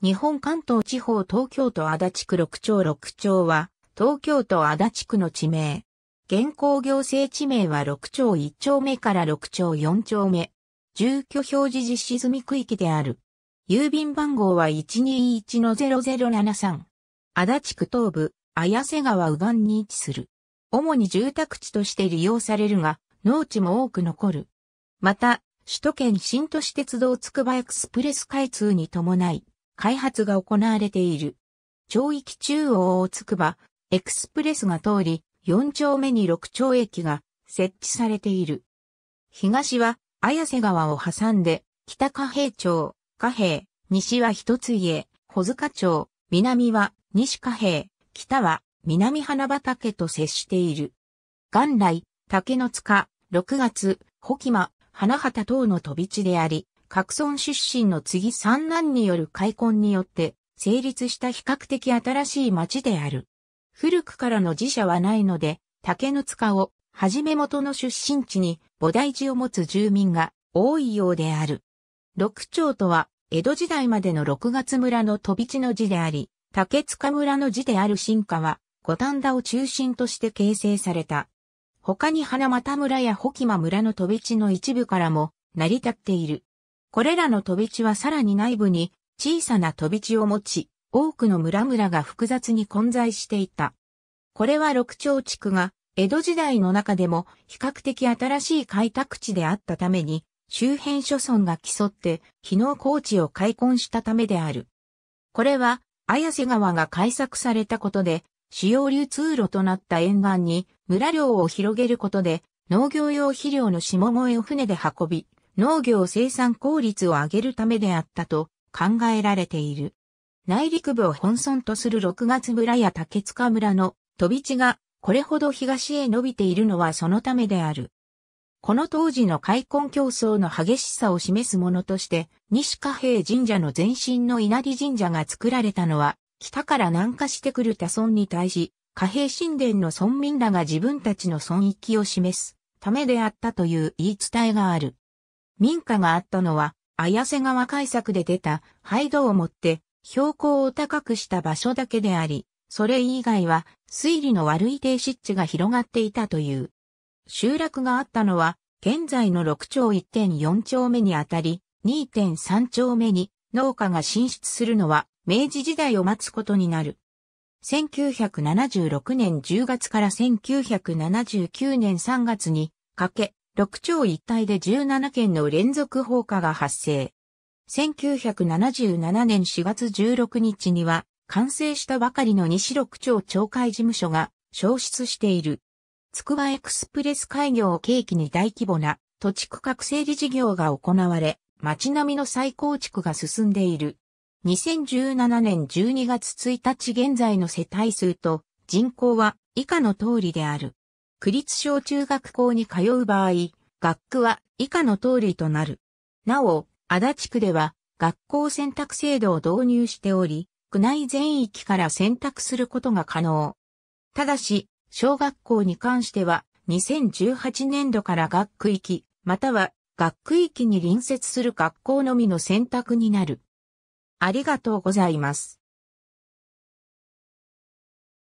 日本関東地方東京都足立区六町六町は、東京都足立区の地名。現行行政地名は六町一丁目から六町四丁目。住居表示実施済み区域である。郵便番号は121-0073。足立区東部、綾瀬川右岸に位置する。主に住宅地として利用されるが、農地も多く残る。また、首都圏新都市鉄道つくばエクスプレス開通に伴い、開発が行われている。町域中央をつくば、エクスプレスが通り、4丁目に6丁駅が設置されている。東は、綾瀬川を挟んで、北貨平町、貨平、西は一つ家、穂塚町、南は西貨平、北は南花畑と接している。元来、竹の塚、6月、穂木間、花畑等の飛び地であり、各村出身の次三男による開墾によって成立した比較的新しい町である。古くからの寺社はないので、竹の塚をはじめ元の出身地に菩提寺を持つ住民が多いようである。六町とは、江戸時代までの六月村の飛び地の寺であり、竹塚村の寺である新化は、五反田を中心として形成された。他に花又村や保木間村の飛び地の一部からも成り立っている。これらの飛び地はさらに内部に小さな飛び地を持ち、多くの村々が複雑に混在していた。これは六町地区が江戸時代の中でも比較的新しい開拓地であったために、周辺諸村が競って、日の高地を開墾したためである。これは、綾瀬川が開削されたことで、主要流通路となった沿岸に村漁を広げることで、農業用肥料の下えを船で運び、農業生産効率を上げるためであったと考えられている。内陸部を本村とする6月村や竹塚村の飛び地がこれほど東へ伸びているのはそのためである。この当時の開墾競争の激しさを示すものとして、西貨幣神社の前身の稲荷神社が作られたのは、北から南下してくる他村に対し、貨幣神殿の村民らが自分たちの村域を示すためであったという言い伝えがある。民家があったのは、綾瀬川開作で出た廃土をもって標高を高くした場所だけであり、それ以外は水利の悪い低湿地が広がっていたという。集落があったのは、現在の6丁1.4丁目にあたり、2.3丁目に農家が進出するのは明治時代を待つことになる。1976年10月から1979年3月にかけ、6町一帯で17件の連続放火が発生。1977年4月16日には、完成したばかりの西六町町会事務所が消失している。つくばエクスプレス開業を契機に大規模な土地区画整理事業が行われ、街並みの再構築が進んでいる。2017年12月1日現在の世帯数と人口は以下の通りである。区立小中学校に通う場合、学区は以下の通りとなる。なお、足立区では学校選択制度を導入しており、区内全域から選択することが可能。ただし、小学校に関しては、2018年度から学区域、または学区域に隣接する学校のみの選択になる。ありがとうございます。